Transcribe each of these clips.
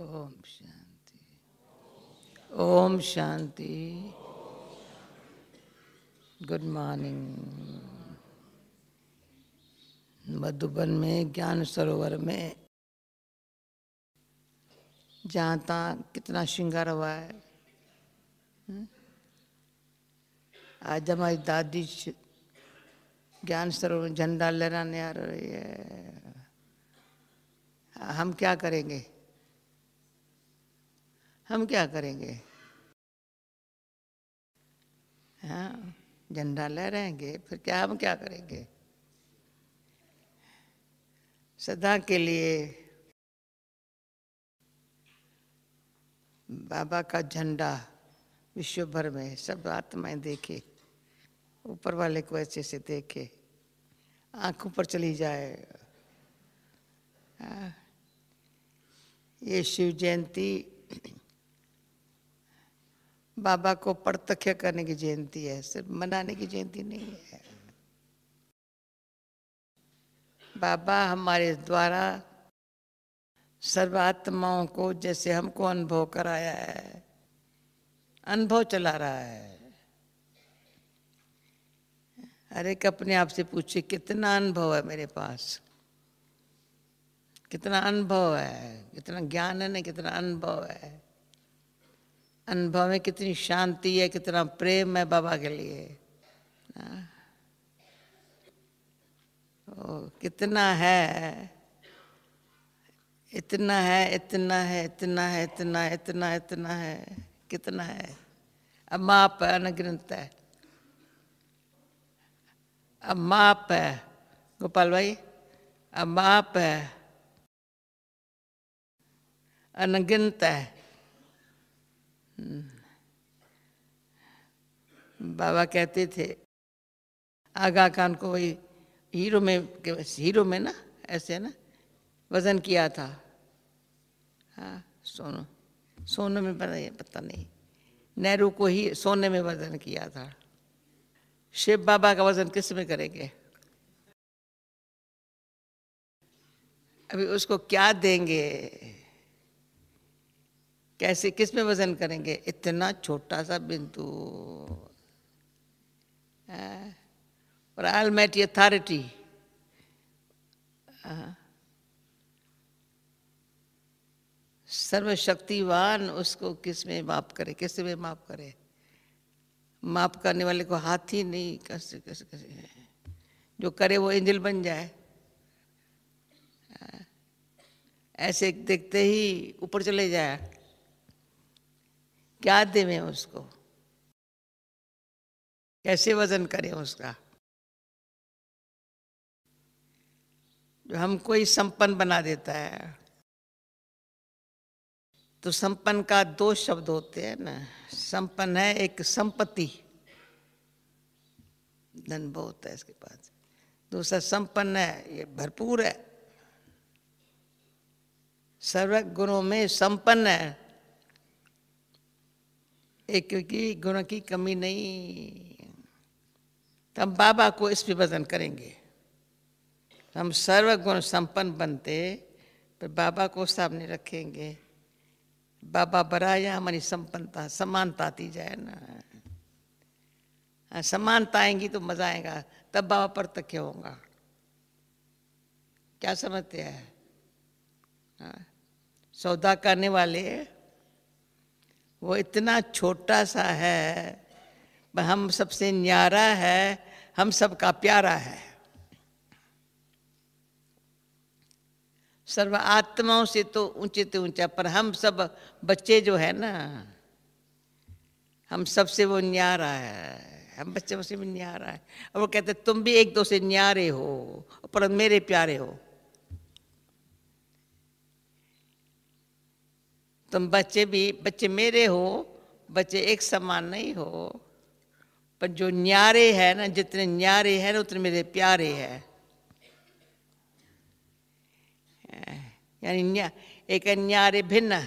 ओम शांति ओम शांति गुड मॉर्निंग मधुबन में ज्ञान सरोवर में जहाँ तहाँ कितना श्रृंगार हुआ है हम्म। आज हमारी दादी ज्ञान सरोवर झंडा लहराने आ रही है हम क्या करेंगे हम क्या करेंगे हाँ झंडा ले रहेंगे फिर क्या हम क्या करेंगे सदा के लिए बाबा का झंडा विश्व भर में सब आत्माएं देखे ऊपर वाले को अच्छे से देखे आंखों पर चली जाए हाँ, ये शिव जयंती बाबा को प्रत्यक्ष करने की जयंती है सिर्फ मनाने की जयंती नहीं है बाबा हमारे द्वारा सर्वात्माओं को जैसे हमको अनुभव कराया है अनुभव चला रहा है हर एक अपने आप से पूछे कितना अनुभव है मेरे पास कितना अनुभव है कितना ज्ञान है ना कितना अनुभव है अनुभव में कितनी शांति है कितना प्रेम है बाबा के लिए ना ओ, कितना है इतना है इतना है इतना है इतना है इतना इतना है कितना है अमाप है अनगिनत है अमाप है गोपाल भाई अमाप है अनगिनत है हम्म। बाबा कहते थे आगा खान को वही हीरो में हीरो में ना ऐसे ना वजन किया था हाँ सोनू सोनू में पता नहीं नेहरू को ही सोने में वजन किया था शिव बाबा का वजन किस में करेंगे अभी उसको क्या देंगे कैसे किस में वजन करेंगे इतना छोटा सा बिंदु और आलमेटी अथॉरिटी सर्वशक्तिवान उसको किस में माफ करे किस में माफ करे माफ करने वाले को हाथ ही नहीं कैसे कैसे कैसे जो करे वो एंजल बन जाए ऐसे देखते ही ऊपर चले जाए क्या देवें उसको कैसे वजन करें उसका जो हमको ही संपन्न बना देता है तो संपन्न का दो शब्द होते हैं ना संपन्न है एक संपत्ति धन बहुत है इसके पास दूसरा संपन्न है ये भरपूर है सर्व गुणों में संपन्न है एक क्योंकि गुण की कमी नहीं तब तो बाबा को इस विभजन करेंगे हम सर्व गुण संपन्न बनते पर बाबा को सामने रखेंगे बाबा बराया हमारी संपन्नता समानता आती जाए ना हाँ, समानता आएंगी तो मजा आएगा तब बाबा पर तक होगा क्या समझते हैं हाँ, सौदा करने वाले वो इतना छोटा सा है हम सबसे न्यारा है हम सबका प्यारा है सर्व आत्माओं से तो ऊंचे तो ऊंचा पर हम सब बच्चे जो है ना हम सबसे वो न्यारा है हम बच्चे से भी न्यारा है और वो कहते तुम भी एक दो से न्यारे हो पर मेरे प्यारे हो तुम बच्चे भी बच्चे मेरे हो बच्चे एक समान नहीं हो पर जो न्यारे है ना जितने न्यारे हैं ना उतने मेरे प्यारे हैं यानी न्या एक न्यारे भिन्न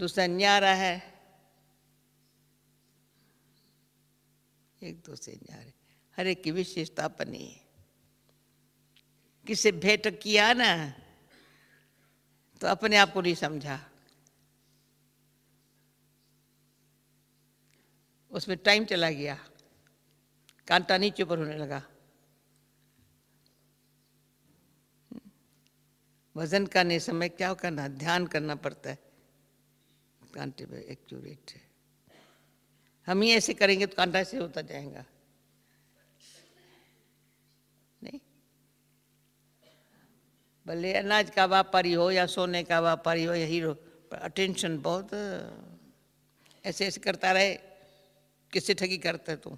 दूसरा न्यारा है एक दूसरे न्यारे हर एक की विशेषता अपनी किसे भेंट किया ना तो अपने आप को नहीं समझा उसमें टाइम चला गया कांटा नीचे पर होने लगा वजन का नहीं समय क्या करना ध्यान करना पड़ता है कांटे पर एक्यूरेट है हम ही ऐसे करेंगे तो कांटा ऐसे होता जाएगा नहीं भले अनाज का व्यापारी हो या सोने का व्यापारी हो या हीरो अटेंशन बहुत ऐसे ऐसे करता रहे किससे ठगी करते तुम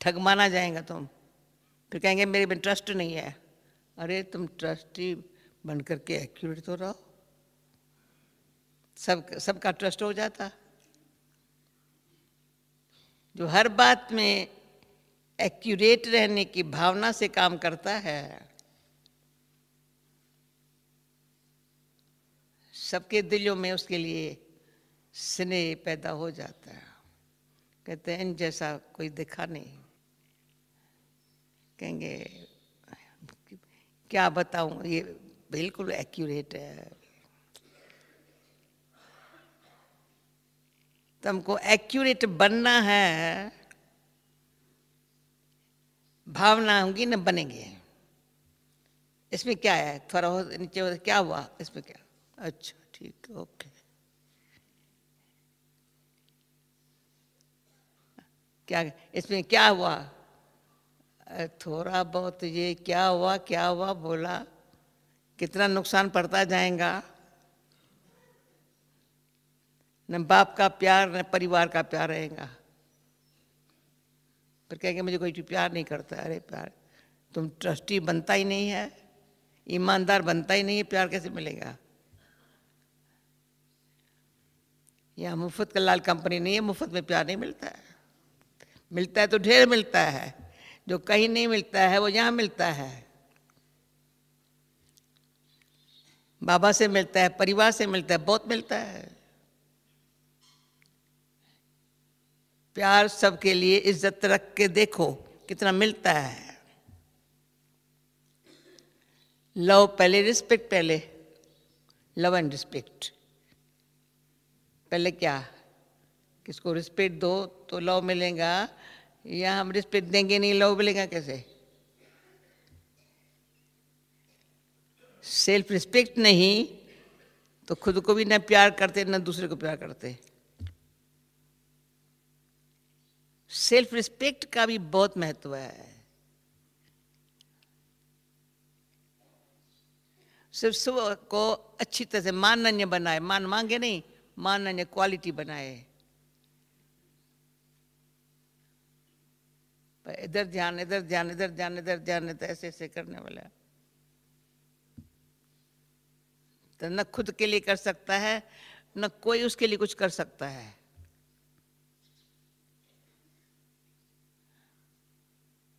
ठग माना जाएगा तुम फिर कहेंगे मेरे में ट्रस्ट नहीं है अरे तुम ट्रस्टी बन करके एक्यूरेट तो रहो सब सबका ट्रस्ट हो जाता जो हर बात में एक्यूरेट रहने की भावना से काम करता है सबके दिलों में उसके लिए स्नेह पैदा हो जाता है कहते हैं जैसा कोई दिखा नहीं कहेंगे क्या बताऊं ये बिल्कुल एक्यूरेट है तो एक्यूरेट बनना है भावना होगी ना बनेंगे इसमें क्या है थोड़ा नीचे क्या हुआ इसमें क्या अच्छा ठीक ओके क्या इसमें क्या हुआ थोड़ा बहुत ये क्या हुआ क्या हुआ बोला कितना नुकसान पड़ता जाएगा न बाप का प्यार न परिवार का प्यार रहेगा पर कहेंगे मुझे कोई प्यार नहीं करता अरे प्यार तुम ट्रस्टी बनता ही नहीं है ईमानदार बनता ही नहीं है प्यार कैसे मिलेगा यह मुफ्त लाल कंपनी नहीं है मुफ्त में प्यार नहीं मिलता है मिलता है तो ढेर मिलता है जो कहीं नहीं मिलता है वो यहाँ मिलता है बाबा से मिलता है परिवार से मिलता है बहुत मिलता है प्यार सबके लिए इज्जत रख के देखो कितना मिलता है लव पहले रिस्पेक्ट पहले लव एंड रिस्पेक्ट पहले क्या किसको रिस्पेक्ट दो तो लव मिलेगा या हम रिस्पेक्ट देंगे नहीं लोग बोलेगा कैसे सेल्फ रिस्पेक्ट नहीं तो खुद को भी ना प्यार करते ना दूसरे को प्यार करते सेल्फ रिस्पेक्ट का भी बहुत महत्व है सिर्फ सुबह को अच्छी तरह से मानन्य बनाए मान मांगे नहीं मानन्य क्वालिटी बनाए इधर ध्यान इधर ध्यान इधर ध्यान इधर ध्यान इधर तो ऐसे ऐसे करने वाला तो न खुद के लिए कर सकता है न कोई उसके लिए कुछ कर सकता है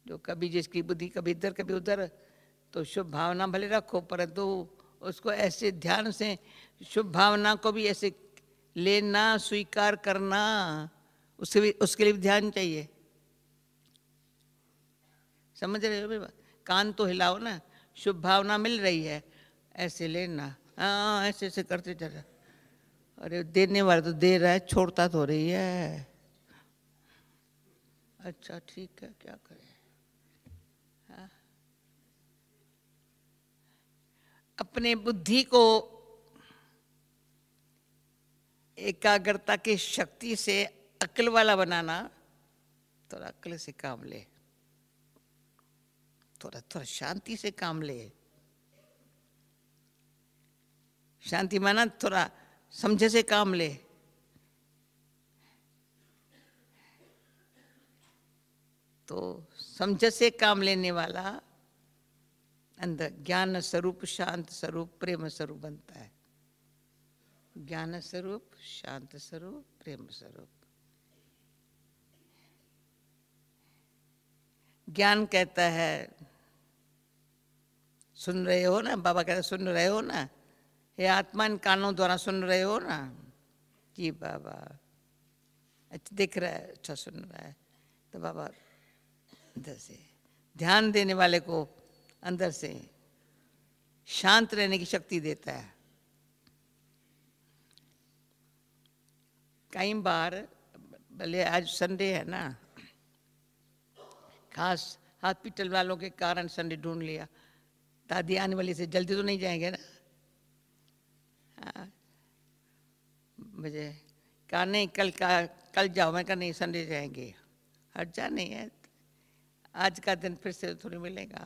जो कभी जिसकी बुद्धि कभी इधर कभी उधर तो शुभ भावना भले रखो परंतु उसको ऐसे ध्यान से शुभ भावना को भी ऐसे लेना स्वीकार करना उसके भी उसके लिए भी ध्यान चाहिए समझ रहे हो कान तो हिलाओ ना शुभ भावना मिल रही है ऐसे लेना हाँ ऐसे ऐसे करते चल अरे देने वाला तो दे रहा है छोड़ता तो रही है अच्छा ठीक है क्या करें हाँ। अपने बुद्धि को एकाग्रता की शक्ति से अकल वाला बनाना थोड़ा तो अकल से काम ले थोड़ा थोड़ा शांति से काम ले शांति माना थोड़ा समझे से काम ले तो समझ से काम लेने वाला अंदर ज्ञान स्वरूप शांत स्वरूप प्रेम स्वरूप बनता है ज्ञान स्वरूप शांत स्वरूप प्रेम स्वरूप ज्ञान कहता है सुन रहे हो ना बाबा कहते सुन रहे हो ना ये आत्मा इन कानों द्वारा सुन रहे हो ना जी बाबा अच्छा दिख रहा है अच्छा सुन रहा है तो बाबा अंदर से ध्यान देने वाले को अंदर से शांत रहने की शक्ति देता है कई बार भले आज संडे है ना खास हॉस्पिटल वालों के कारण संडे ढूंढ लिया दादी आने वाली से जल्दी तो नहीं जाएंगे ना हाँ। मुझे कहा नहीं कल का कल जाओ मैं कहा नहीं संडे जाएंगे हट जा नहीं है आज का दिन फिर से थोड़ी मिलेगा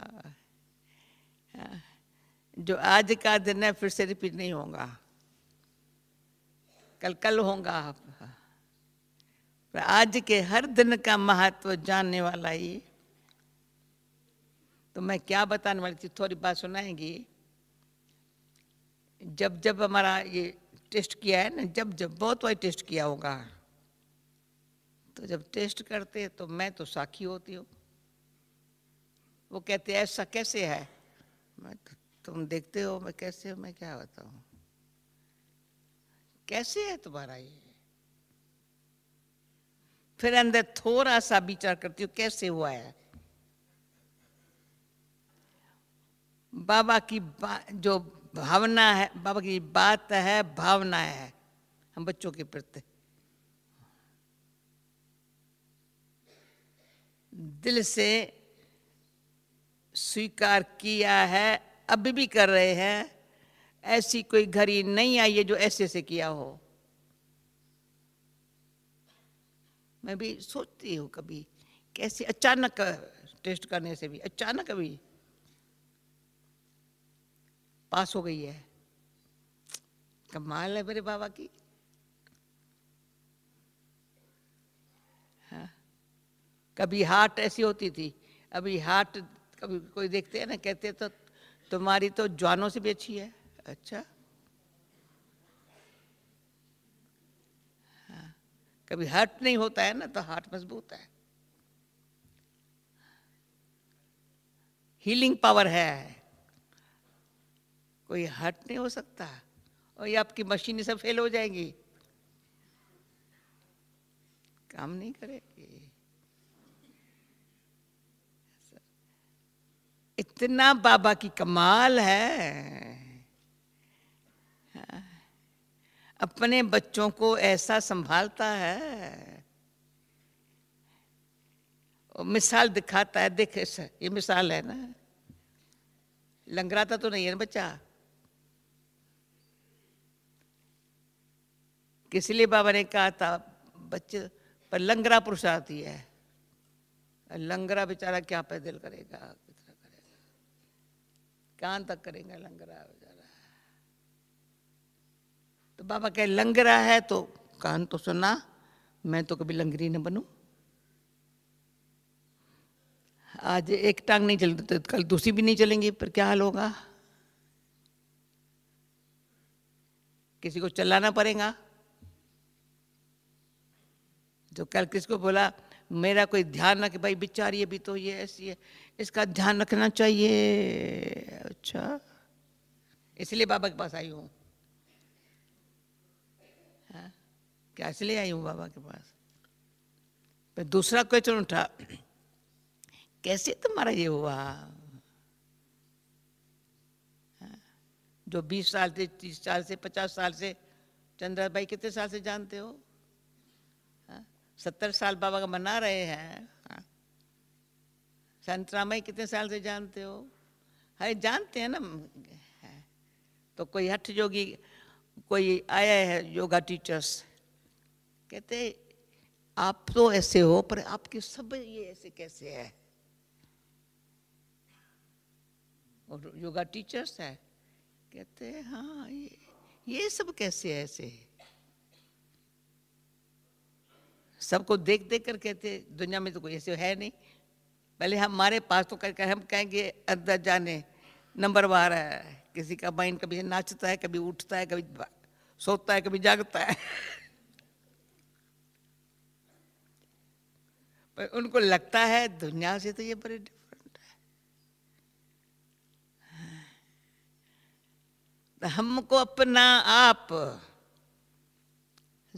हाँ। जो आज का दिन है फिर से रिपीट नहीं होगा कल कल होगा आप आज के हर दिन का महत्व जानने वाला ये तो मैं क्या बताने वाली थी थोड़ी बात सुनाएंगी जब जब हमारा ये टेस्ट किया है ना जब जब बहुत बार टेस्ट किया होगा तो जब टेस्ट करते तो मैं तो साखी होती हूँ वो कहते ऐसा कैसे है मैं तो तुम देखते हो मैं कैसे हो मैं क्या बताऊँ कैसे है तुम्हारा ये फिर अंदर थोड़ा सा विचार करती हूँ कैसे हुआ है बाबा की बा, जो भावना है बाबा की बात है भावना है हम बच्चों के प्रति दिल से स्वीकार किया है अभी भी कर रहे हैं ऐसी कोई घड़ी नहीं आई है जो ऐसे से किया हो मैं भी सोचती हूँ कभी कैसे अचानक टेस्ट करने से भी अचानक अभी पास हो गई है कमाल है मेरे बाबा की हाँ। कभी हार्ट ऐसी होती थी अभी हार्ट कभी कोई देखते हैं ना कहते तो तुम्हारी तो ज्वानों से भी अच्छी है अच्छा हाँ। कभी हार्ट नहीं होता है ना तो हार्ट मजबूत है हीलिंग पावर है कोई हट नहीं हो सकता और ये आपकी मशीन सब फेल हो जाएंगी काम नहीं करेगी इतना बाबा की कमाल है अपने बच्चों को ऐसा संभालता है मिसाल दिखाता है देख ये मिसाल है ना लंगराता तो नहीं है ना बच्चा इसलिए बाबा ने कहा था बच्चे पर लंगरा पुरुषार्थी है लंगरा बेचारा क्या पैदल करेगा कितना करेगा कान तक करेगा लंगरा बेचारा तो बाबा कहे लंगरा है तो कान तो सुना मैं तो कभी लंगरी न बनू आज एक टांग नहीं चलती तो कल दूसरी भी नहीं चलेंगी पर क्या हाल होगा किसी को चलाना पड़ेगा जो तो कल किसको बोला मेरा कोई ध्यान रखे भाई बिचारी अभी तो ये ऐसी है इसका ध्यान रखना चाहिए अच्छा इसलिए बाबा के पास आई हूँ हाँ? क्या इसलिए आई हूँ बाबा के पास पर दूसरा क्वेश्चन उठा कैसे तुम्हारा ये हुआ हाँ? जो 20 साल से 30 साल से 50 साल से चंद्रा भाई कितने साल से जानते हो सत्तर साल बाबा का मना रहे हैं हाँ। संत रामाई कितने साल से जानते हो अरे हाँ, जानते हैं ना हाँ। तो कोई हठ योगी कोई आया है योगा टीचर्स कहते आप तो ऐसे हो पर आपके सब ये ऐसे कैसे है और योगा टीचर्स है कहते हैं हाँ ये ये सब कैसे ऐसे है सबको देख देख कर कहते दुनिया में तो कोई ऐसे है नहीं पहले हमारे पास तो करके हम कहेंगे अंदर जाने नंबर बार है किसी का माइंड कभी नाचता है कभी उठता है कभी सोता है कभी जागता है पर उनको लगता है दुनिया से तो ये बड़े डिफरेंट है हाँ। तो हमको अपना आप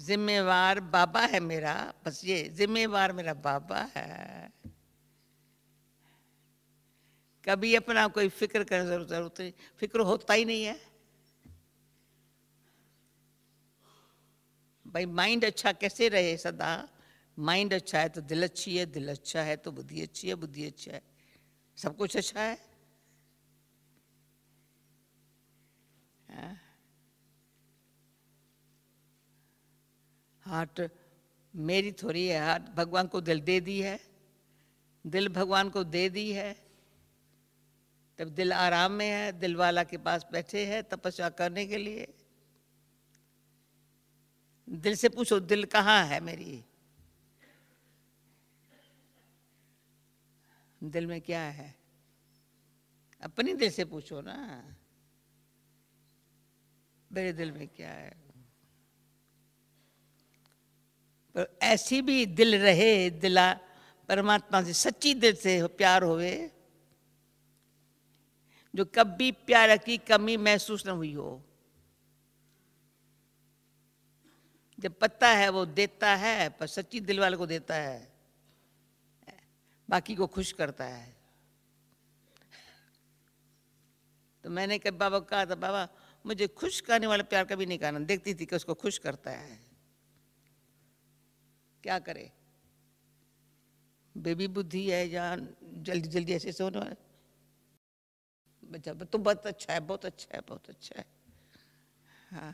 जिम्मेवार बाबा है मेरा बस ये जिम्मेवार मेरा बाबा है कभी अपना कोई फिक्र करने जरूरत जरूरत नहीं फिक्र होता ही नहीं है भाई माइंड अच्छा कैसे रहे सदा माइंड अच्छा है तो दिल अच्छी है दिल अच्छा है तो बुद्धि अच्छी है बुद्धि अच्छा है सब कुछ अच्छा है हार्ट मेरी थोड़ी है हार्ट भगवान को दिल दे दी है दिल भगवान को दे दी है तब दिल आराम में है दिल वाला के पास बैठे हैं तपस्या करने के लिए दिल से पूछो दिल कहाँ है मेरी दिल में क्या है अपनी दिल से पूछो ना मेरे दिल में क्या है ऐसी भी दिल रहे दिला परमात्मा से सच्ची दिल से प्यार होवे जो कभी प्यार की कमी महसूस न हुई हो जब पता है वो देता है पर सच्ची दिल वाले को देता है बाकी को खुश करता है तो मैंने कभी बाबा को कहा था बाबा मुझे खुश करने वाला प्यार कभी नहीं करना देखती थी कि उसको खुश करता है क्या करे बेबी बुद्धि है या जल्दी जल्दी ऐसे सोना है बच्चा तो बहुत अच्छा है बहुत अच्छा है बहुत अच्छा है हाँ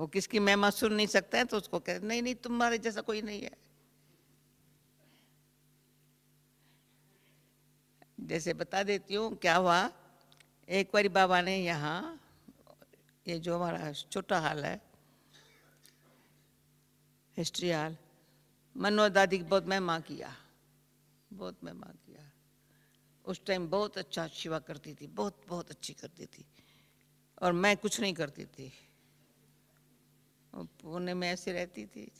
वो किसकी मैमा सुन नहीं सकता है तो उसको कह नहीं नहीं तुम्हारे जैसा कोई नहीं है जैसे बता देती हूँ क्या हुआ एक बारी बाबा ने यहाँ ये जो हमारा छोटा हाल है हिस्ट्रियाल मनोहर दादी की बहुत माँ किया बहुत माँ किया उस टाइम बहुत अच्छा शिवा करती थी बहुत बहुत अच्छी करती थी और मैं कुछ नहीं करती थी पुणे में ऐसे रहती थी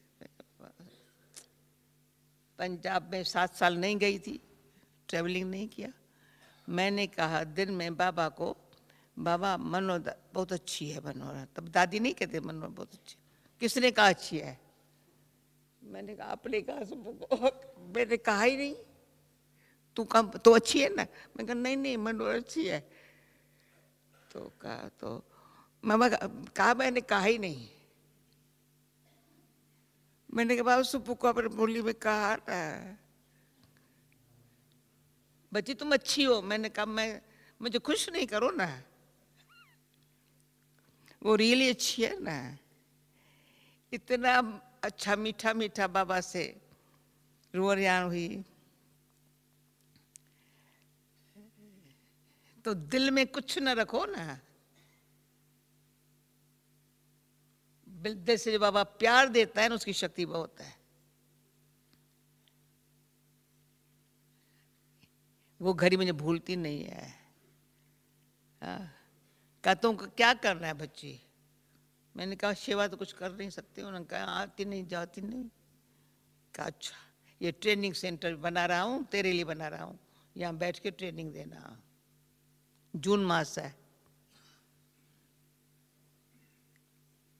पंजाब में सात साल नहीं गई थी ट्रैवलिंग नहीं किया मैंने कहा दिन में बाबा को बाबा मनोहर बहुत अच्छी है मनोहरा तब दादी नहीं कहते मनोहर बहुत अच्छी किसने कहा अच्छी है मैंने कहा आपने कहा सबको मैंने कहा ही नहीं तू कम तो अच्छी है ना मैं कहा नहीं नहीं मैं तो अच्छी है तो कहा तो मामा कहा मैंने कहा ही नहीं मैंने कहा बाबा सुपू को अपने बोली में कहा ना बच्ची तुम अच्छी हो मैंने कहा मैं मुझे खुश नहीं करो ना वो रियली अच्छी है ना इतना अच्छा मीठा मीठा बाबा से रोरियान हुई तो दिल में कुछ न रखो ना दिल से जो बाबा प्यार देता है ना उसकी शक्ति बहुत है वो घड़ी मुझे भूलती नहीं है हाँ। कहता हूँ क्या करना है बच्ची मैंने कहा सेवा तो कुछ कर नहीं सकते उन्होंने कहा आती नहीं जाती नहीं कहा अच्छा ये ट्रेनिंग सेंटर बना रहा हूँ तेरे लिए बना रहा हूँ यहाँ बैठ के ट्रेनिंग देना जून मास है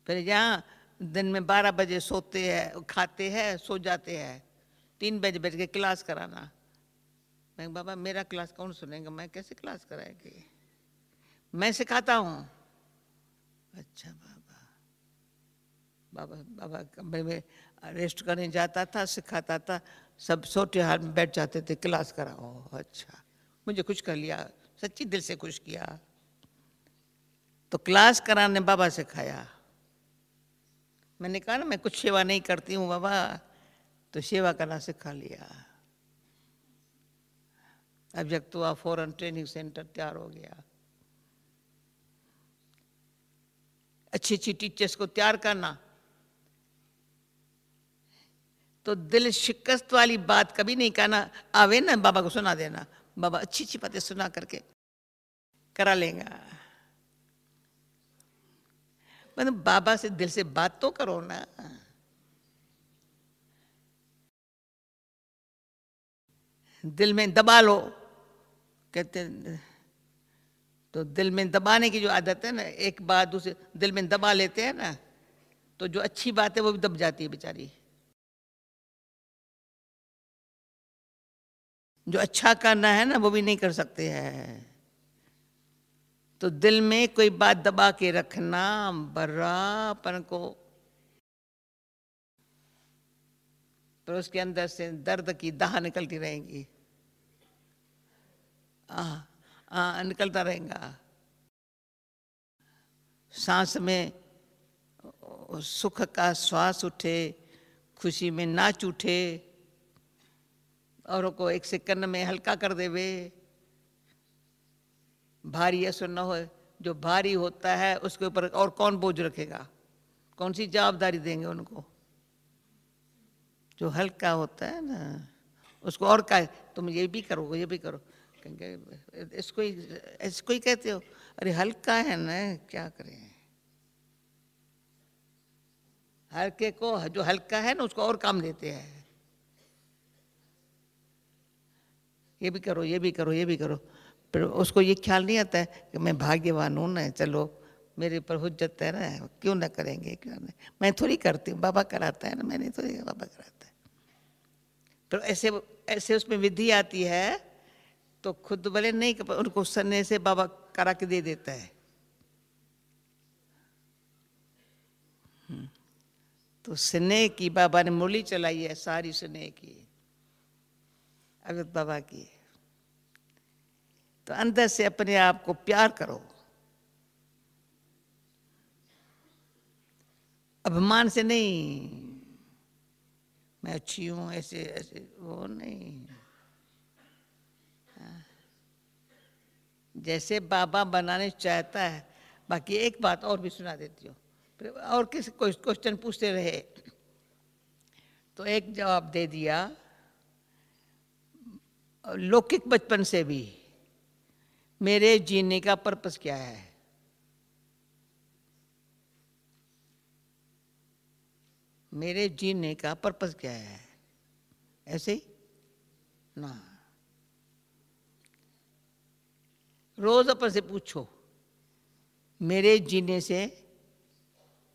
फिर यहाँ दिन में बारह बजे सोते हैं खाते हैं सो जाते हैं तीन बजे बैठ के क्लास कराना मैं बाबा मेरा क्लास कौन सुनेगा मैं कैसे क्लास कराएगी मैं सिखाता हूँ अच्छा बाबा बाबा बाबा कमरे में रेस्ट करने जाता था सिखाता था सब सोटे हार में बैठ जाते थे क्लास कराओ अच्छा मुझे खुश कर लिया सच्ची दिल से खुश किया तो क्लास कराने बाबा से खाया मैंने कहा ना मैं कुछ सेवा नहीं करती हूँ बाबा तो सेवा करना सिखा लिया अब जब तो आप फॉरन ट्रेनिंग सेंटर तैयार हो गया अच्छी अच्छी टीचर्स को तैयार करना तो दिल शिकस्त वाली बात कभी नहीं कहना आवे ना बाबा को सुना देना बाबा अच्छी अच्छी बातें सुना करके करा लेगा मतलब बाबा से दिल से बात तो करो ना दिल में दबा लो कहते तो दिल में दबाने की जो आदत है ना एक बात दूसरे दिल में दबा लेते हैं ना तो जो अच्छी बात है वो भी दब जाती है बेचारी जो अच्छा करना है ना वो भी नहीं कर सकते हैं तो दिल में कोई बात दबा के रखना बर्रापन को पर उसके अंदर से दर्द की दाह निकलती रहेगी आ, आ, निकलता रहेगा सांस में सुख का श्वास उठे खुशी में नाच उठे और को एक से कन्न में हल्का कर देवे भारी ऐसा न हो जो भारी होता है उसके ऊपर और कौन बोझ रखेगा कौन सी जवाबदारी देंगे उनको जो हल्का होता है ना उसको और का तुम ये भी करो ये भी करो कहेंगे इसको ही इसको ही कहते हो अरे हल्का है ना क्या करें हल्के को जो हल्का है ना उसको और काम देते हैं ये भी करो ये भी करो ये भी करो पर उसको ये ख्याल नहीं आता है कि मैं भाग्यवान हूँ ना चलो मेरे पर हुज्जत है ना क्यों ना करेंगे क्यों ना मैं थोड़ी करती हूँ बाबा कराता है ना मैंने थोड़ी बाबा कराता है पर तो ऐसे ऐसे उसमें विधि आती है तो खुद भले नहीं उनको सन्ने से बाबा करा के दे देता है हम्म। तो स्नेह की बाबा ने मुरली चलाई है सारी स्नेह की अगर बाबा की तो अंदर से अपने आप को प्यार करो अभिमान से नहीं मैं अच्छी हूं ऐसे ऐसे वो नहीं हाँ। जैसे बाबा बनाने चाहता है बाकी एक बात और भी सुना देती हूँ और किस क्वेश्चन पूछते रहे तो एक जवाब दे दिया लौकिक बचपन से भी मेरे जीने का पर्पस क्या है मेरे जीने का पर्पस क्या है ऐसे ही ना रोज अपन से पूछो मेरे जीने से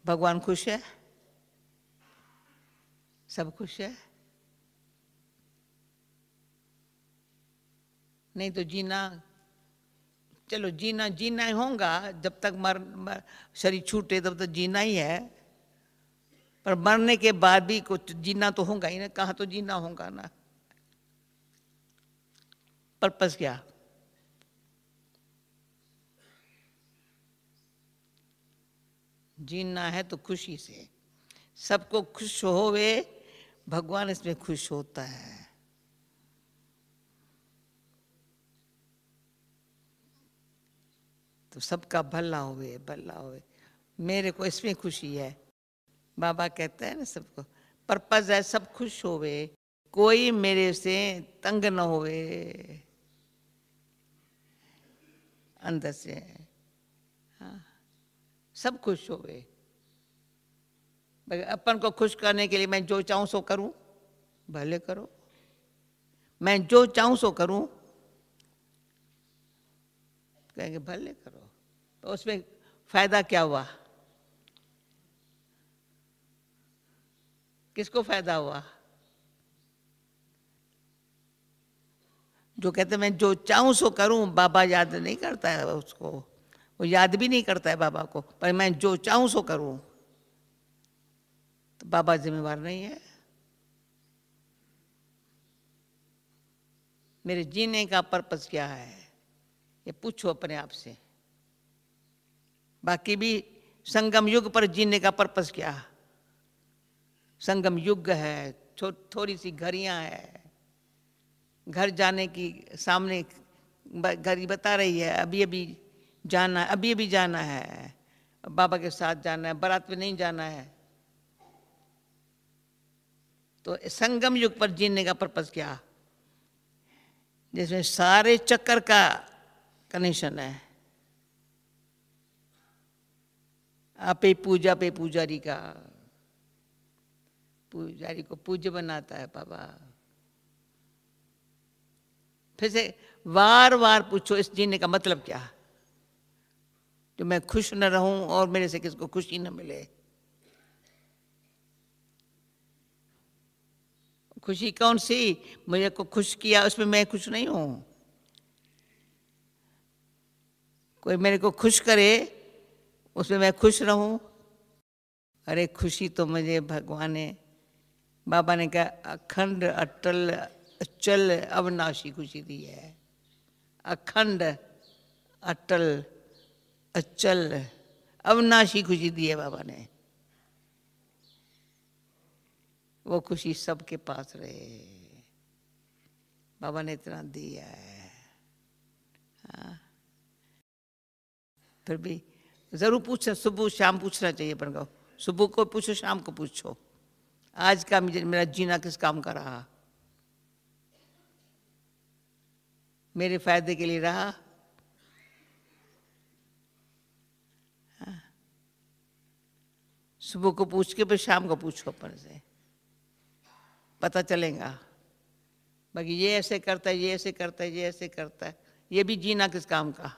भगवान खुश है सब खुश है नहीं तो जीना चलो जीना जीना ही होगा जब तक मर, मर शरीर छूटे तब तक जीना ही है पर मरने के बाद भी कुछ जीना तो होगा ही ना कहाँ तो जीना होगा ना पर्पस क्या जीना है तो खुशी से सबको खुश होवे भगवान इसमें खुश होता है तो सबका भला होवे भला होवे मेरे को इसमें खुशी है बाबा कहते हैं ना सबको पर्पज है सब खुश होवे कोई मेरे से तंग न होवे अंदर से हाँ सब खुश होवे अपन को खुश करने के लिए मैं जो चाहूँ सो करूँ भले करो मैं जो चाहूँ सो करूँ कहेंगे भले करो तो उसमें फायदा क्या हुआ किसको फायदा हुआ जो कहते मैं जो चाहूं सो करूं बाबा याद नहीं करता है उसको वो याद भी नहीं करता है बाबा को पर मैं जो चाहूं सो करूं तो बाबा जिम्मेवार नहीं है मेरे जीने का पर्पस क्या है ये पूछो अपने आप से बाकी भी संगम युग पर जीने का पर्पस क्या संगम युग है थो, थोड़ी सी घड़ियां है घर जाने की सामने घड़ी बता रही है अभी अभी जाना अभी अभी जाना है बाबा के साथ जाना है बारात में नहीं जाना है तो संगम युग पर जीने का पर्पस क्या जिसमें सारे चक्कर का कनेक्शन है अपे पूजा पे पूजारी का पूजारी को पूज बनाता है बाबा फिर से वार वार पूछो इस जीने का मतलब क्या जो मैं खुश न रहूं और मेरे से किसको खुशी न मिले खुशी कौन सी मुझे को खुश किया उसमें मैं खुश नहीं हूं कोई मेरे को खुश करे उसमें मैं खुश रहूं अरे खुशी तो मुझे भगवान ने बाबा ने कहा अखंड अटल अचल अविनाशी खुशी दी है अखंड अटल अचल अविनाशी खुशी दी है बाबा ने वो खुशी सबके पास रहे बाबा ने इतना दिया है फिर भी ज़रूर पूछना सुबह शाम पूछना चाहिए अपन को सुबह को पूछो शाम को पूछो आज का मेरा जीना किस काम का रहा मेरे फायदे के लिए रहा हाँ। सुबह को पूछ के फिर शाम को पूछो अपन से पता चलेगा बाकी ये ऐसे करता है ये ऐसे करता है ये ऐसे करता है ये भी जीना किस काम का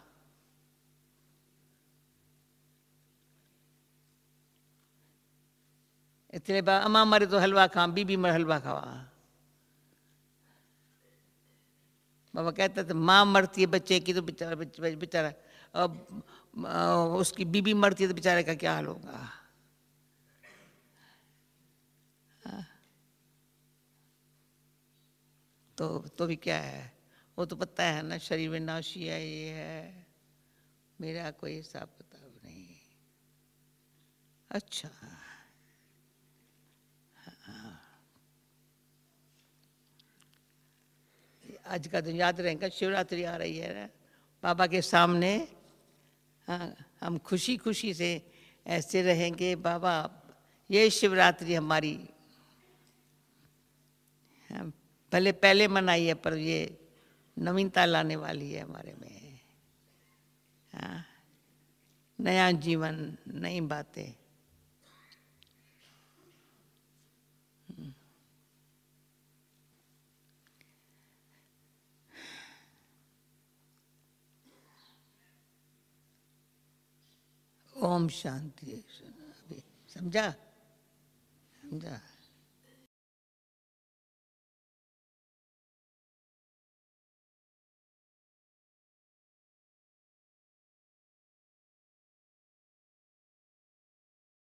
इतने बार अमां मरे तो हलवा ખાવા बीबी मर हलवा खावा बाबा कहता था माँ मरती है बच्चे की तो बेचारा बेचारा अब उसकी बीबी मरती है तो बेचारे का क्या हाल होगा तो तो भी क्या है वो तो पता है ना शरीर में नाशी है ये है मेरा कोई हिसाब किताब नहीं अच्छा आज का दिन याद रहेगा शिवरात्रि आ रही है ना बाबा के सामने हाँ हम खुशी खुशी से ऐसे रहेंगे बाबा ये शिवरात्रि हमारी हाँ, पहले पहले मनाई है पर ये नवीनता लाने वाली है हमारे में हाँ नया जीवन नई बातें ओम शांति समझा समझा